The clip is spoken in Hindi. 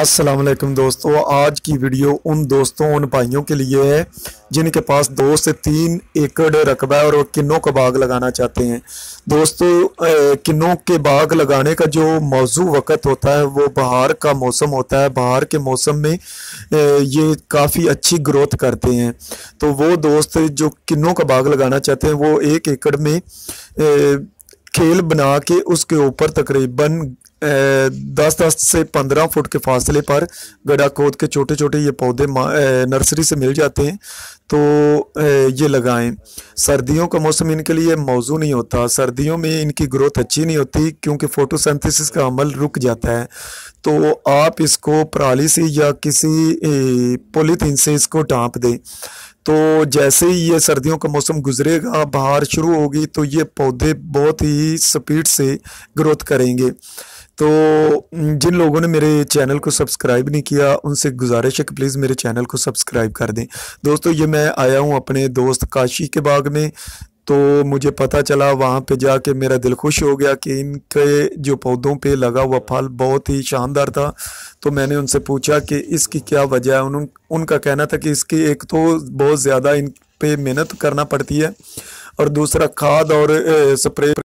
असलम दोस्तों आज की वीडियो उन दोस्तों उन भाइयों के लिए है जिनके पास दो से तीन एकड़ रकबा है और वो किन्नों का बाग लगाना चाहते हैं दोस्तों किन्नों के बाग लगाने का जो मौजू वक़्त होता है वो बाहर का मौसम होता है बाहर के मौसम में ये काफ़ी अच्छी ग्रोथ करते हैं तो वो दोस्त जो किन्नों का बाग लगाना चाहते हैं वो एक एकड़ में खेल बना के उसके ऊपर तकरीबन दस दस से पंद्रह फुट के फासले पर गड्ढा खोद के छोटे छोटे ये पौधे नर्सरी से मिल जाते हैं तो ये लगाएं सर्दियों का मौसम इनके लिए मौजू नहीं होता सर्दियों में इनकी ग्रोथ अच्छी नहीं होती क्योंकि फोटोसिंथेसिस का अमल रुक जाता है तो आप इसको पराली से या किसी पोलिथीन से इसको टाँप दें तो जैसे ही ये सर्दियों का मौसम गुजरेगा बाहर शुरू होगी तो ये पौधे बहुत ही स्पीड से ग्रोथ करेंगे तो जिन लोगों ने मेरे चैनल को सब्सक्राइब नहीं किया उनसे गुजारिश है कि प्लीज़ मेरे चैनल को सब्सक्राइब कर दें दोस्तों ये मैं आया हूँ अपने दोस्त काशी के बाग में तो मुझे पता चला वहाँ पे जाके मेरा दिल खुश हो गया कि इनके जो पौधों पे लगा हुआ फल बहुत ही शानदार था तो मैंने उनसे पूछा कि इसकी क्या वजह है उन उनका कहना था कि इसकी एक तो बहुत ज़्यादा इन पे मेहनत करना पड़ती है और दूसरा खाद और स्प्रे